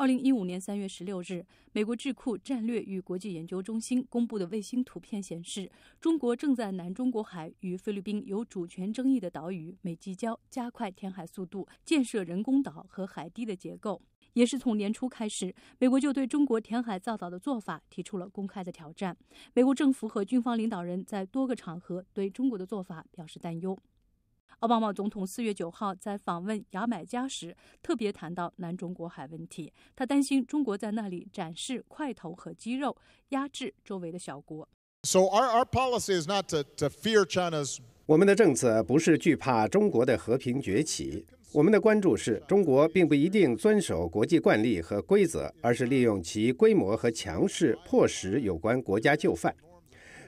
二零一五年三月十六日，美国智库战略与国际研究中心公布的卫星图片显示，中国正在南中国海与菲律宾有主权争议的岛屿美济礁加快填海速度，建设人工岛和海堤的结构。也是从年初开始，美国就对中国填海造岛的做法提出了公开的挑战。美国政府和军方领导人在多个场合对中国的做法表示担忧。奥巴马总统四月九号在访问牙买加时，特别谈到南中国海问题。他担心中国在那里展示块头和肌肉，压制周围的小国。So is China's。our our policy not to fear 我们的政策不是惧怕中国的和平崛起，我们的关注是中国并不一定遵守国际惯例和规则，而是利用其规模和强势迫使有关国家就范。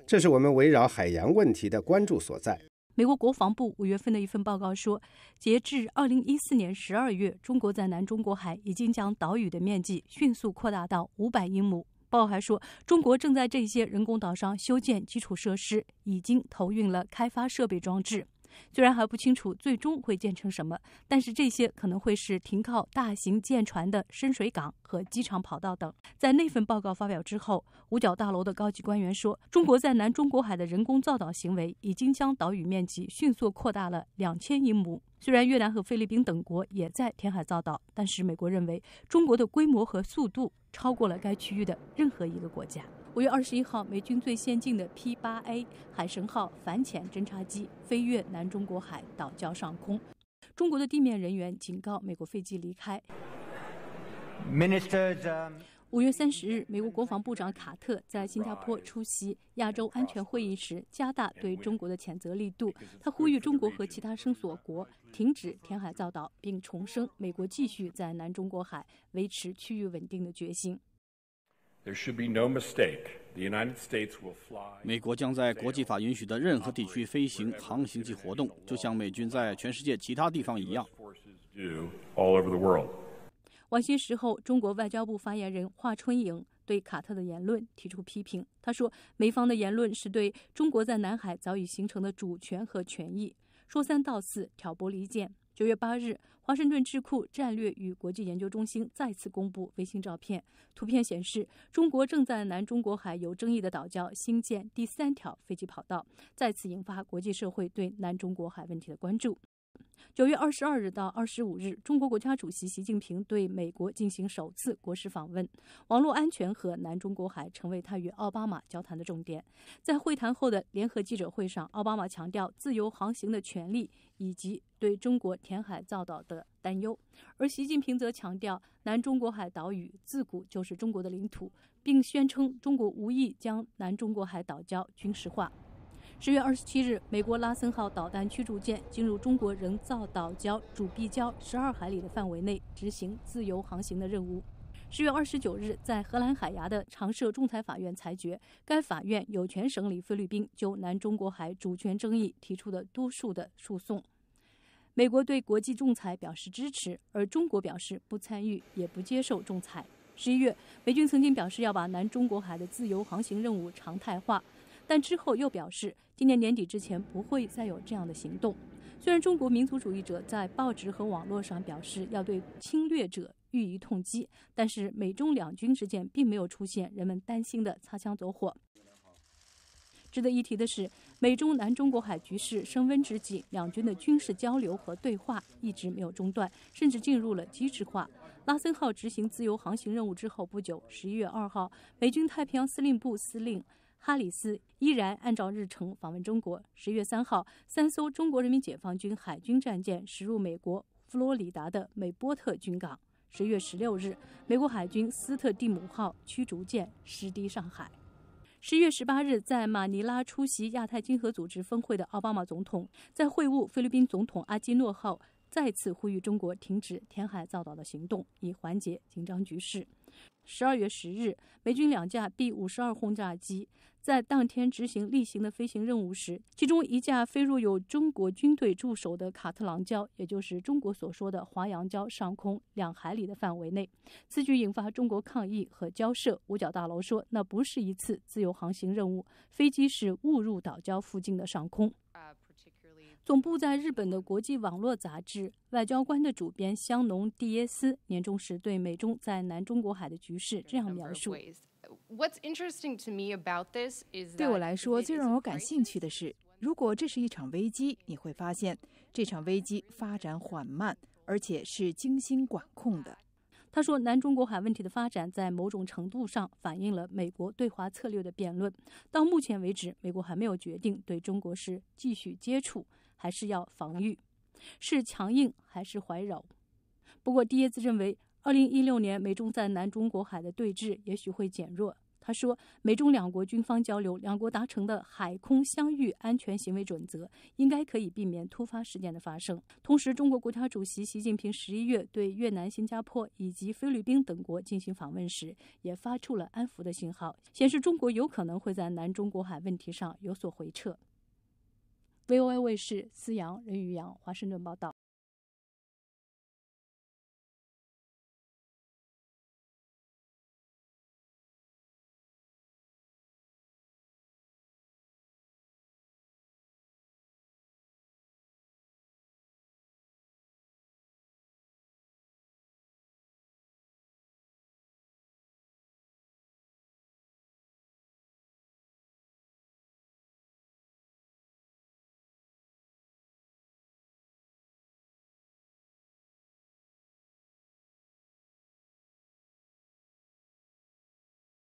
这是我们围绕海洋问题的关注所在。美国国防部五月份的一份报告说，截至二零一四年十二月，中国在南中国海已经将岛屿的面积迅速扩大到五百英亩。报还说，中国正在这些人工岛上修建基础设施，已经投运了开发设备装置。虽然还不清楚最终会建成什么，但是这些可能会是停靠大型舰船的深水港和机场跑道等。在那份报告发表之后，五角大楼的高级官员说，中国在南中国海的人工造岛行为已经将岛屿面积迅速扩大了两千英亩。虽然越南和菲律宾等国也在填海造岛，但是美国认为中国的规模和速度超过了该区域的任何一个国家。五月二十一号，美军最先进的 P 八 A“ 海神号”反潜侦察机飞越南中国海岛礁上空，中国的地面人员警告美国飞机离开。五月三十日，美国国防部长卡特在新加坡出席亚洲安全会议时，加大对中国的谴责力度。他呼吁中国和其他声索国停止填海造岛，并重申美国继续在南中国海维持区域稳定的决心。美国将在国际法允许的任何地区飞行、航行及活动，就像美军在全世界其他地方一样。晚些时候，中国外交部发言人华春莹对卡特的言论提出批评。他说，美方的言论是对中国在南海早已形成的主权和权益说三道四、挑拨离间。九月八日，华盛顿智库战略与国际研究中心再次公布卫星照片。图片显示，中国正在南中国海有争议的岛礁新建第三条飞机跑道，再次引发国际社会对南中国海问题的关注。九月二十二日到二十五日，中国国家主席习近平对美国进行首次国事访问。网络安全和南中国海成为他与奥巴马交谈的重点。在会谈后的联合记者会上，奥巴马强调自由航行的权利以及对中国填海造岛的担忧，而习近平则强调南中国海岛屿自古就是中国的领土，并宣称中国无意将南中国海岛礁军事化。十月二十七日，美国拉森号导弹驱逐舰进入中国人造岛礁主壁礁十二海里的范围内，执行自由航行的任务。十月二十九日，在荷兰海牙的常设仲裁法院裁决，该法院有权审理菲律宾就南中国海主权争议提出的多数的诉讼。美国对国际仲裁表示支持，而中国表示不参与也不接受仲裁。十一月，美军曾经表示要把南中国海的自由航行任务常态化。但之后又表示，今年年底之前不会再有这样的行动。虽然中国民族主义者在报纸和网络上表示要对侵略者予以痛击，但是美中两军之间并没有出现人们担心的擦枪走火。值得一提的是，美中南中国海局势升温之际，两军的军事交流和对话一直没有中断，甚至进入了机制化。拉森号执行自由航行任务之后不久，十一月二号，美军太平洋司令部司令。哈里斯依然按照日程访问中国。十月三号，三艘中国人民解放军海军战舰驶入美国佛罗里达的美波特军港。十月十六日，美国海军斯特蒂姆号驱逐舰驶抵上海。十月十八日，在马尼拉出席亚太经合组织峰会的奥巴马总统，在会晤菲律宾总统阿基诺后，再次呼吁中国停止填海造岛的行动，以缓解紧张局势。十二月十日，美军两架 B 五十二轰炸机在当天执行例行的飞行任务时，其中一架飞入有中国军队驻守的卡特朗礁，也就是中国所说的华阳礁上空两海里的范围内。此举引发中国抗议和交涉。五角大楼说，那不是一次自由航行任务，飞机是误入岛礁附近的上空。总部在日本的国际网络杂志《外交官》的主编香农·蒂耶斯年终时对美中在南中国海的局势这样描述：“对我来说，最让我感兴趣的是，如果这是一场危机，你会发现这场危机发展缓慢，而且是精心管控的。”他说：“南中国海问题的发展在某种程度上反映了美国对华策略的辩论。到目前为止，美国还没有决定对中国是继续接触。”还是要防御，是强硬还是怀柔？不过，第耶兹认为，二零一六年美中在南中国海的对峙也许会减弱。他说，美中两国军方交流，两国达成的海空相遇安全行为准则，应该可以避免突发事件的发生。同时，中国国家主席习近平十一月对越南、新加坡以及菲律宾等国进行访问时，也发出了安抚的信号，显示中国有可能会在南中国海问题上有所回撤。VOA 卫视，思阳、人与阳，华盛顿报道。